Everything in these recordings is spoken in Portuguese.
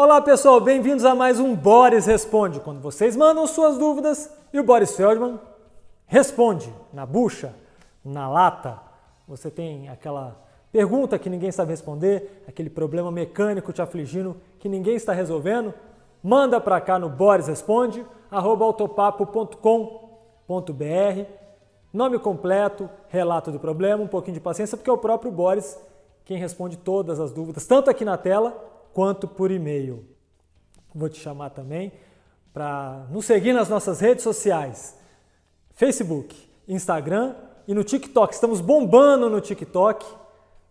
Olá pessoal, bem-vindos a mais um Boris Responde, quando vocês mandam suas dúvidas e o Boris Feldman responde na bucha, na lata. Você tem aquela pergunta que ninguém sabe responder, aquele problema mecânico te afligindo que ninguém está resolvendo? Manda para cá no Boris Responde, autopapo.com.br, nome completo, relato do problema, um pouquinho de paciência, porque é o próprio Boris quem responde todas as dúvidas, tanto aqui na tela quanto por e-mail. Vou te chamar também para nos seguir nas nossas redes sociais: Facebook, Instagram e no TikTok. Estamos bombando no TikTok.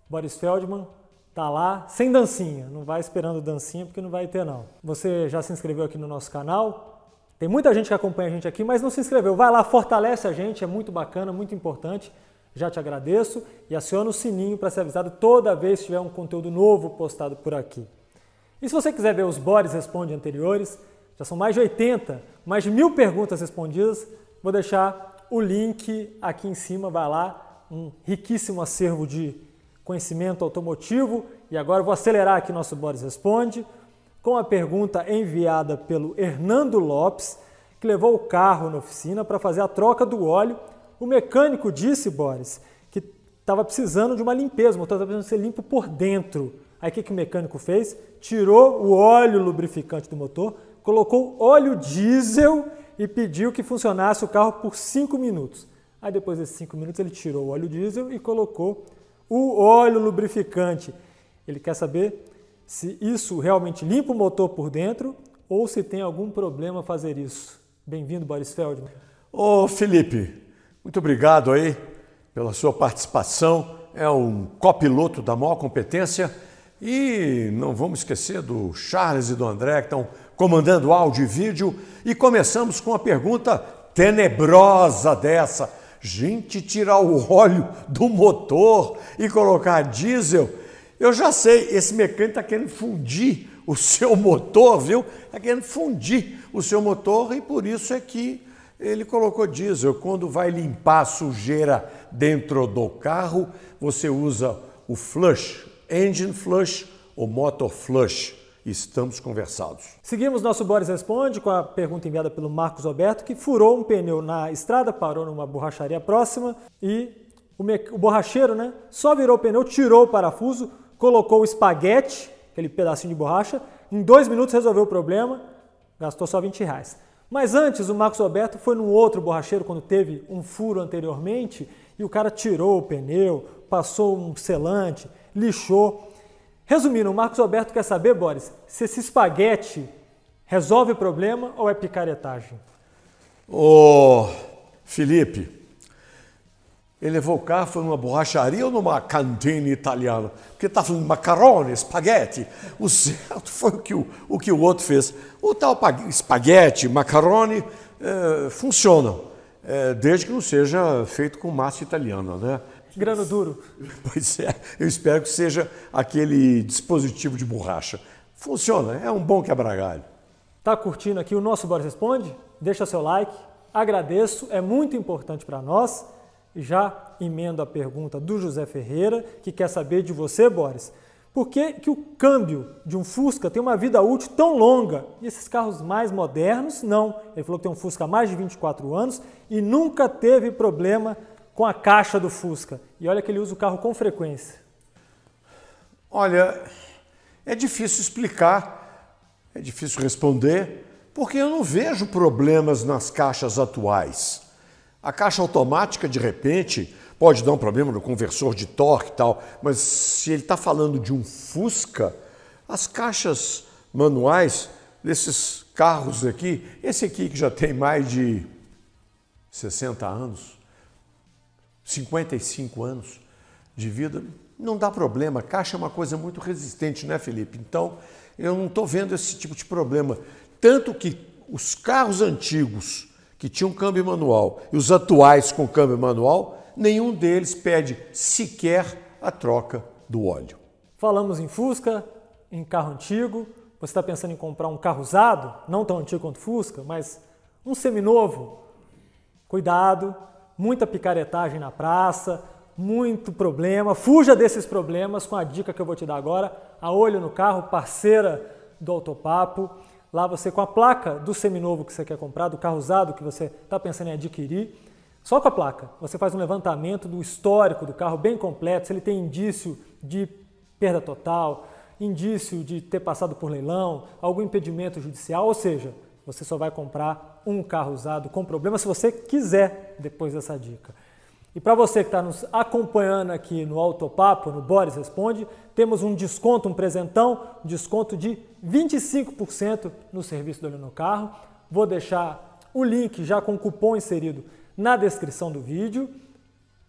Boris Feldman tá lá sem dancinha. Não vai esperando dancinha porque não vai ter não. Você já se inscreveu aqui no nosso canal? Tem muita gente que acompanha a gente aqui, mas não se inscreveu. Vai lá, fortalece a gente, é muito bacana, muito importante. Já te agradeço e aciona o sininho para ser avisado toda vez que tiver um conteúdo novo postado por aqui. E se você quiser ver os Boris Responde anteriores, já são mais de 80, mais de mil perguntas respondidas, vou deixar o link aqui em cima, vai lá, um riquíssimo acervo de conhecimento automotivo. E agora vou acelerar aqui nosso Boris Responde com a pergunta enviada pelo Hernando Lopes, que levou o carro na oficina para fazer a troca do óleo. O mecânico disse, Boris, que estava precisando de uma limpeza, o motor estava precisando ser limpo por dentro. Aí o que, que o mecânico fez? Tirou o óleo lubrificante do motor, colocou óleo diesel e pediu que funcionasse o carro por 5 minutos. Aí depois desses 5 minutos ele tirou o óleo diesel e colocou o óleo lubrificante. Ele quer saber se isso realmente limpa o motor por dentro ou se tem algum problema fazer isso. Bem-vindo, Boris Feldman. Ô oh, Felipe, muito obrigado aí pela sua participação. É um copiloto da maior competência e não vamos esquecer do Charles e do André, que estão comandando áudio e vídeo. E começamos com a pergunta tenebrosa dessa. Gente, tirar o óleo do motor e colocar diesel. Eu já sei, esse mecânico está querendo fundir o seu motor, viu? Está querendo fundir o seu motor e por isso é que ele colocou diesel. Quando vai limpar a sujeira dentro do carro, você usa o flush, engine flush ou motor flush. Estamos conversados. Seguimos nosso Boris Responde com a pergunta enviada pelo Marcos Alberto, que furou um pneu na estrada, parou numa borracharia próxima e o, me... o borracheiro né, só virou o pneu, tirou o parafuso, colocou o espaguete, aquele pedacinho de borracha, em dois minutos resolveu o problema, gastou só 20 reais. Mas antes, o Marcos Alberto foi num outro borracheiro quando teve um furo anteriormente e o cara tirou o pneu, passou um selante lixou. Resumindo, o Marcos Alberto quer saber, Boris, se esse espaguete resolve o problema ou é picaretagem? Ô, oh, Felipe, ele evocar foi numa borracharia ou numa cantina italiana? Porque está falando macarrone, espaguete. O certo foi o que o, o, que o outro fez. O tal espaguete, macarrone, é, eh, funcionam, eh, desde que não seja feito com massa italiana, né? Grano duro. Pois é, eu espero que seja aquele dispositivo de borracha. Funciona, é um bom quebra-galho. Tá curtindo aqui o nosso Boris Responde? Deixa seu like, agradeço, é muito importante para nós. Já emendo a pergunta do José Ferreira, que quer saber de você, Boris. Por que, que o câmbio de um Fusca tem uma vida útil tão longa? E esses carros mais modernos, não. Ele falou que tem um Fusca há mais de 24 anos e nunca teve problema com a caixa do Fusca? E olha que ele usa o carro com frequência. Olha, é difícil explicar, é difícil responder, porque eu não vejo problemas nas caixas atuais. A caixa automática, de repente, pode dar um problema no conversor de torque e tal, mas se ele está falando de um Fusca, as caixas manuais desses carros aqui, esse aqui que já tem mais de 60 anos, 55 anos de vida, não dá problema. Caixa é uma coisa muito resistente, né, Felipe? Então, eu não estou vendo esse tipo de problema. Tanto que os carros antigos que tinham câmbio manual e os atuais com câmbio manual, nenhum deles pede sequer a troca do óleo. Falamos em Fusca, em carro antigo. Você está pensando em comprar um carro usado, não tão antigo quanto Fusca, mas um seminovo. Cuidado, muita picaretagem na praça, muito problema. Fuja desses problemas com a dica que eu vou te dar agora, a Olho no Carro, parceira do Autopapo. Lá você com a placa do seminovo que você quer comprar, do carro usado que você está pensando em adquirir, só com a placa, você faz um levantamento do histórico do carro bem completo, se ele tem indício de perda total, indício de ter passado por leilão, algum impedimento judicial, ou seja, você só vai comprar um carro usado com problema, se você quiser, depois dessa dica. E para você que está nos acompanhando aqui no Autopapo, no Boris Responde, temos um desconto, um presentão, um desconto de 25% no serviço do Olho no Carro. Vou deixar o link já com o cupom inserido na descrição do vídeo,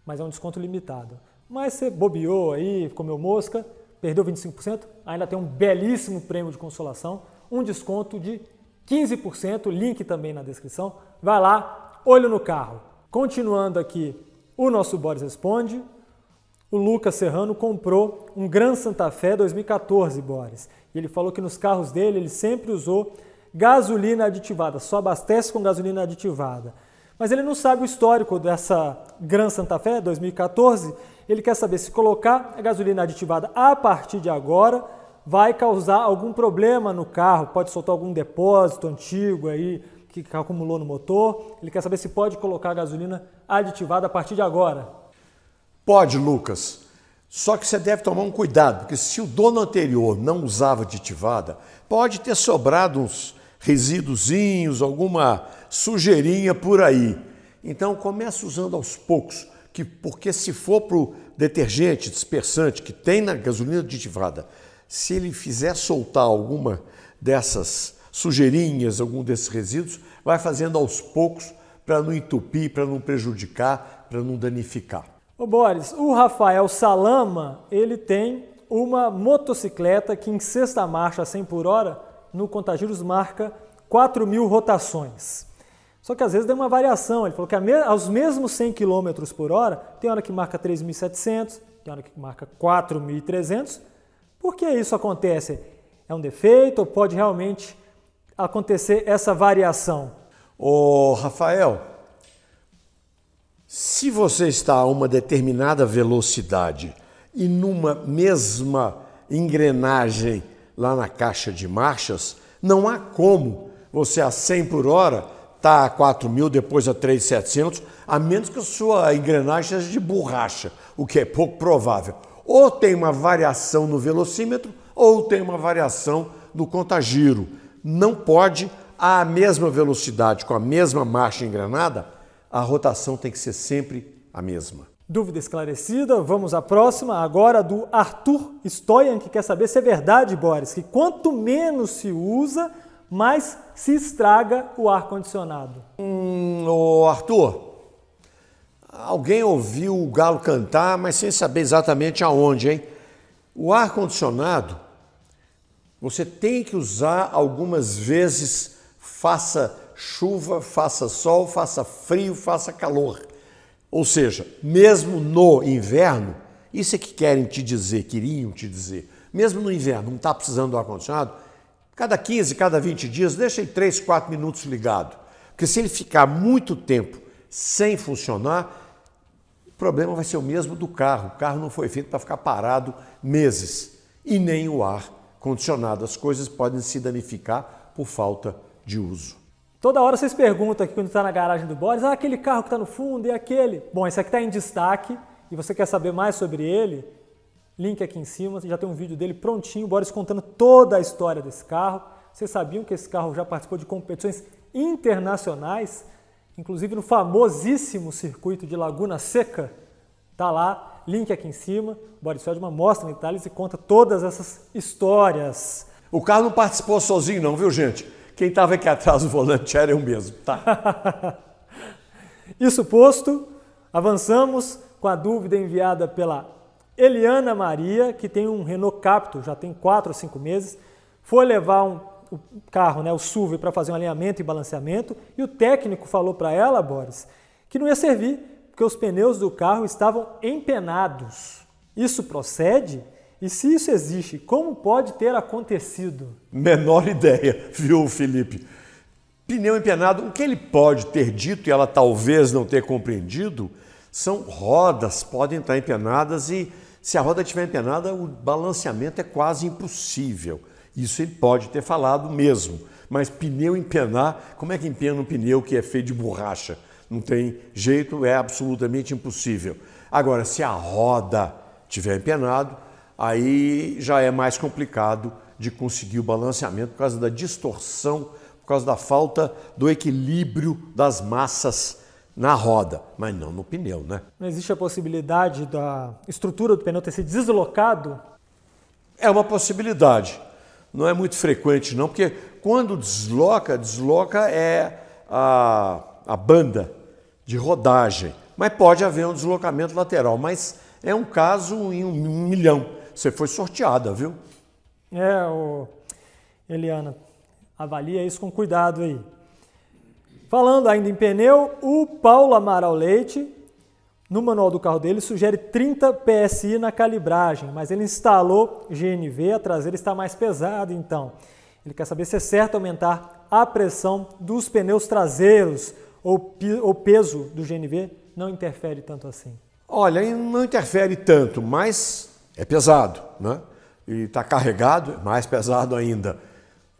mas é um desconto limitado. Mas você bobeou aí, comeu mosca, perdeu 25%, ainda tem um belíssimo prêmio de consolação, um desconto de 15%, link também na descrição. Vai lá, olho no carro. Continuando aqui, o nosso Boris Responde. O Lucas Serrano comprou um Gran Santa Fé 2014, Boris. E ele falou que nos carros dele ele sempre usou gasolina aditivada, só abastece com gasolina aditivada. Mas ele não sabe o histórico dessa Gran Santa Fé 2014. Ele quer saber se colocar a gasolina aditivada a partir de agora vai causar algum problema no carro, pode soltar algum depósito antigo aí que acumulou no motor. Ele quer saber se pode colocar a gasolina aditivada a partir de agora. Pode, Lucas. Só que você deve tomar um cuidado, porque se o dono anterior não usava aditivada, pode ter sobrado uns resíduozinhos, alguma sujeirinha por aí. Então começa usando aos poucos, que porque se for para o detergente dispersante que tem na gasolina aditivada, se ele fizer soltar alguma dessas sujeirinhas, algum desses resíduos, vai fazendo aos poucos para não entupir, para não prejudicar, para não danificar. Ô Boris, o Rafael Salama, ele tem uma motocicleta que em sexta marcha 100 por hora, no Contagiros marca 4 mil rotações. Só que às vezes dá uma variação, ele falou que aos mesmos 100 km por hora, tem hora que marca 3.700, tem hora que marca 4.300 por que isso acontece? É um defeito ou pode realmente acontecer essa variação? Ô, Rafael, se você está a uma determinada velocidade e numa mesma engrenagem lá na caixa de marchas, não há como você a 100 por hora tá a 4 mil, depois a 3,700, a menos que a sua engrenagem seja de borracha, o que é pouco provável ou tem uma variação no velocímetro ou tem uma variação no contagiro. Não pode, à mesma velocidade, com a mesma marcha engrenada, a rotação tem que ser sempre a mesma. Dúvida esclarecida, vamos à próxima, agora do Arthur Stoyan, que quer saber se é verdade, Boris, que quanto menos se usa, mais se estraga o ar-condicionado. Hum, ô Arthur, Alguém ouviu o galo cantar, mas sem saber exatamente aonde, hein? O ar condicionado você tem que usar algumas vezes, faça chuva, faça sol, faça frio, faça calor. Ou seja, mesmo no inverno, isso é que querem te dizer, queriam te dizer. Mesmo no inverno, não está precisando do ar-condicionado, cada 15, cada 20 dias, deixa em 3, 4 minutos ligado. Porque se ele ficar muito tempo sem funcionar, problema vai ser o mesmo do carro. O carro não foi feito para ficar parado meses. E nem o ar condicionado. As coisas podem se danificar por falta de uso. Toda hora vocês perguntam aqui quando está na garagem do Boris, ah, aquele carro que está no fundo e aquele. Bom, esse aqui está em destaque e você quer saber mais sobre ele? Link aqui em cima, já tem um vídeo dele prontinho, o Boris contando toda a história desse carro. Vocês sabiam que esse carro já participou de competições internacionais? inclusive no famosíssimo circuito de Laguna Seca. Tá lá, link aqui em cima. O Boris Feldman mostra em detalhes e conta todas essas histórias. O carro não participou sozinho, não, viu, gente? Quem estava aqui atrás do volante era eu mesmo, tá? Isso posto, avançamos com a dúvida enviada pela Eliana Maria, que tem um Renault Captur, já tem quatro ou cinco meses, foi levar um o carro, né, o SUV, para fazer um alinhamento e balanceamento, e o técnico falou para ela, Boris, que não ia servir, porque os pneus do carro estavam empenados. Isso procede? E se isso existe, como pode ter acontecido? Menor ideia, viu, Felipe? Pneu empenado, o que ele pode ter dito e ela talvez não ter compreendido são rodas podem estar empenadas e se a roda estiver empenada, o balanceamento é quase impossível. Isso ele pode ter falado mesmo. Mas pneu empenar, como é que empena um pneu que é feito de borracha? Não tem jeito, é absolutamente impossível. Agora, se a roda tiver empenado, aí já é mais complicado de conseguir o balanceamento por causa da distorção, por causa da falta do equilíbrio das massas na roda, mas não no pneu, né? Não existe a possibilidade da estrutura do pneu ter se deslocado? É uma possibilidade não é muito frequente, não, porque quando desloca, desloca é a, a banda de rodagem. Mas pode haver um deslocamento lateral, mas é um caso em um milhão. Você foi sorteada, viu? É, o... Eliana, avalia isso com cuidado aí. Falando ainda em pneu, o Paulo Amaral Leite no manual do carro dele sugere 30 PSI na calibragem, mas ele instalou GNV, a traseira está mais pesada então. Ele quer saber se é certo aumentar a pressão dos pneus traseiros ou o peso do GNV não interfere tanto assim. Olha, não interfere tanto, mas é pesado, né? E está carregado, é mais pesado ainda.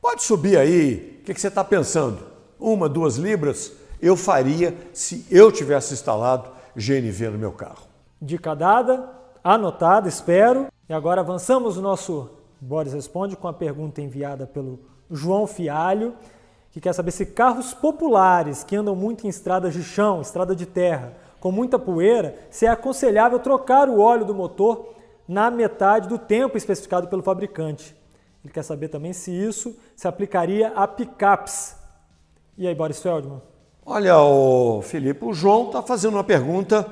Pode subir aí, o que, que você está pensando? Uma, duas libras? Eu faria se eu tivesse instalado GNV no meu carro. Dica dada, anotada, espero. E agora avançamos o nosso Boris Responde com a pergunta enviada pelo João Fialho, que quer saber se carros populares que andam muito em estradas de chão, estrada de terra, com muita poeira, se é aconselhável trocar o óleo do motor na metade do tempo especificado pelo fabricante. Ele quer saber também se isso se aplicaria a picapes. E aí, Boris Feldman? Olha, o Felipe, o João está fazendo uma pergunta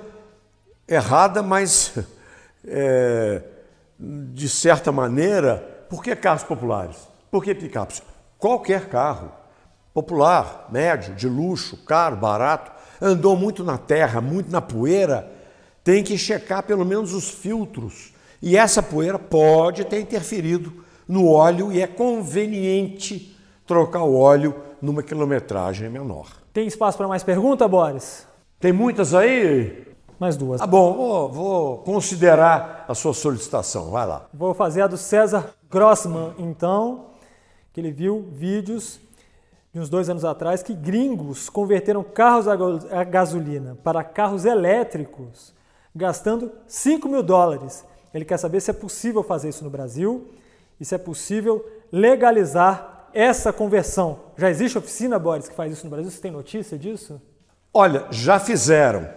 errada, mas é, de certa maneira, por que carros populares? Por que picapes? Qualquer carro, popular, médio, de luxo, caro, barato, andou muito na terra, muito na poeira, tem que checar pelo menos os filtros. E essa poeira pode ter interferido no óleo e é conveniente trocar o óleo numa quilometragem menor. Tem espaço para mais pergunta, Boris? Tem muitas aí? Mais duas. Tá ah, bom, vou, vou, considerar a sua solicitação. Vai lá. Vou fazer a do César Grossman, então, que ele viu vídeos de uns dois anos atrás que gringos converteram carros a gasolina para carros elétricos gastando 5 mil dólares. Ele quer saber se é possível fazer isso no Brasil e se é possível legalizar essa conversão. Já existe oficina, Boris, que faz isso no Brasil? Você tem notícia disso? Olha, já fizeram.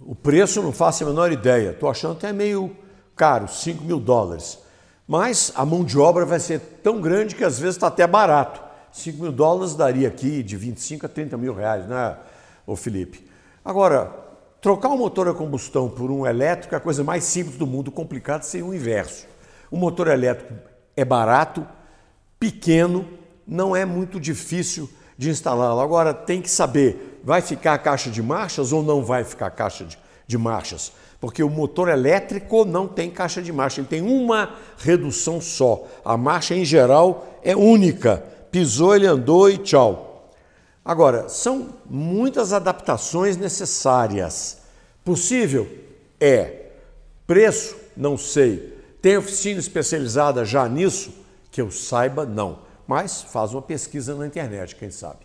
O preço não faço a menor ideia. Estou achando até meio caro, 5 mil dólares. Mas a mão de obra vai ser tão grande que às vezes está até barato. 5 mil dólares daria aqui de 25 a 30 mil reais, né, ô Felipe? Agora, trocar um motor a combustão por um elétrico é a coisa mais simples do mundo, complicado sem o inverso. O motor elétrico é barato, pequeno, não é muito difícil de instalá-lo. Agora tem que saber, vai ficar a caixa de marchas ou não vai ficar a caixa de, de marchas? Porque o motor elétrico não tem caixa de marcha, ele tem uma redução só. A marcha em geral é única. Pisou, ele andou e tchau. Agora, são muitas adaptações necessárias. Possível? É. Preço? Não sei. Tem oficina especializada já nisso? Que eu saiba, não. Mas faz uma pesquisa na internet, quem sabe.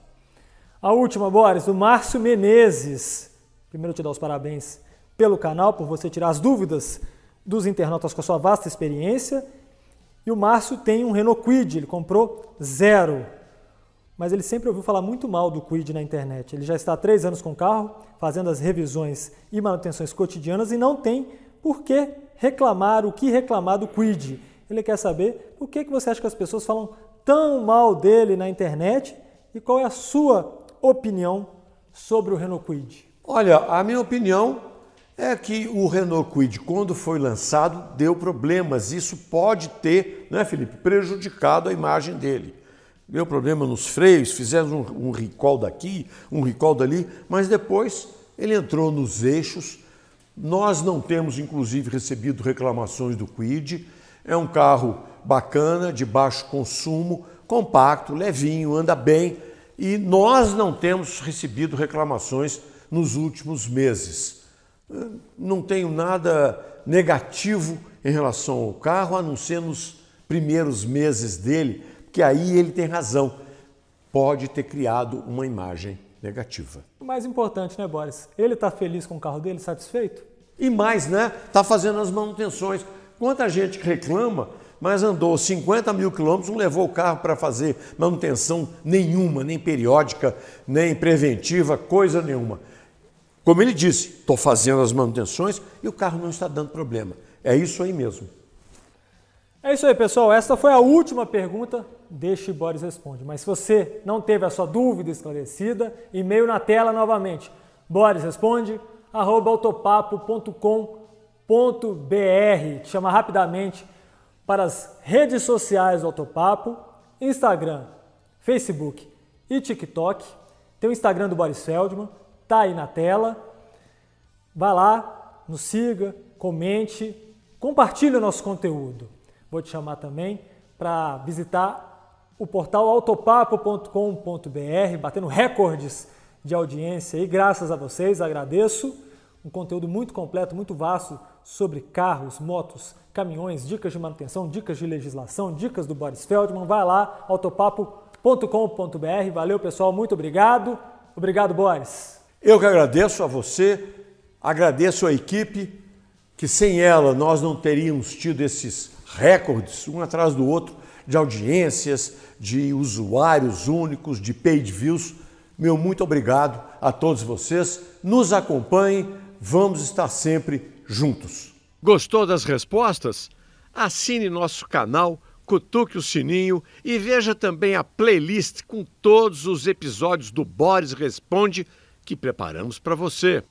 A última, Boris, do Márcio Menezes. Primeiro, te dar os parabéns pelo canal, por você tirar as dúvidas dos internautas com a sua vasta experiência. E o Márcio tem um Renault Quid, ele comprou zero. Mas ele sempre ouviu falar muito mal do Quid na internet. Ele já está há três anos com o carro, fazendo as revisões e manutenções cotidianas e não tem por que reclamar o que reclamar do Quid. Ele quer saber o que, você acha que as pessoas falam tão mal dele na internet e qual é a sua opinião sobre o Renault Quid. Olha, a minha opinião é que o Renault Quid, quando foi lançado, deu problemas. Isso pode ter, né, Felipe, prejudicado a imagem dele. Deu problema nos freios, fizemos um, um recall daqui, um recall dali, mas depois ele entrou nos eixos. Nós não temos, inclusive, recebido reclamações do Quid. É um carro bacana, de baixo consumo, compacto, levinho, anda bem e nós não temos recebido reclamações nos últimos meses. Não tenho nada negativo em relação ao carro, a não ser nos primeiros meses dele, que aí ele tem razão, pode ter criado uma imagem negativa. O mais importante, né, Boris? Ele está feliz com o carro dele, satisfeito? E mais, né? Está fazendo as manutenções. Quanta gente reclama, mas andou 50 mil quilômetros, não levou o carro para fazer manutenção nenhuma, nem periódica, nem preventiva, coisa nenhuma. Como ele disse, estou fazendo as manutenções e o carro não está dando problema. É isso aí mesmo. É isso aí, pessoal. Esta foi a última pergunta Deixe Boris Responde. Mas se você não teve a sua dúvida esclarecida, e-mail na tela novamente. Boris responde, autopapo.com.br autopapo.com.br. Te chama rapidamente para as redes sociais do Autopapo, Instagram, Facebook e TikTok. Tem o Instagram do Boris Feldman, tá aí na tela. Vá lá, nos siga, comente, compartilhe o nosso conteúdo. Vou te chamar também para visitar o portal autopapo.com.br, batendo recordes de audiência e graças a vocês, agradeço. Um conteúdo muito completo, muito vasto sobre carros, motos, caminhões, dicas de manutenção, dicas de legislação, dicas do Boris Feldman, vai lá, autopapo.com.br. Valeu, pessoal, muito obrigado. Obrigado, Boris. Eu que agradeço a você, agradeço a equipe, que sem ela nós não teríamos tido esses recordes, um atrás do outro, de audiências, de usuários únicos, de paid views. Meu muito obrigado a todos vocês. Nos acompanhem, vamos estar sempre juntos. Gostou das respostas? Assine nosso canal, cutuque o sininho e veja também a playlist com todos os episódios do Boris Responde que preparamos para você.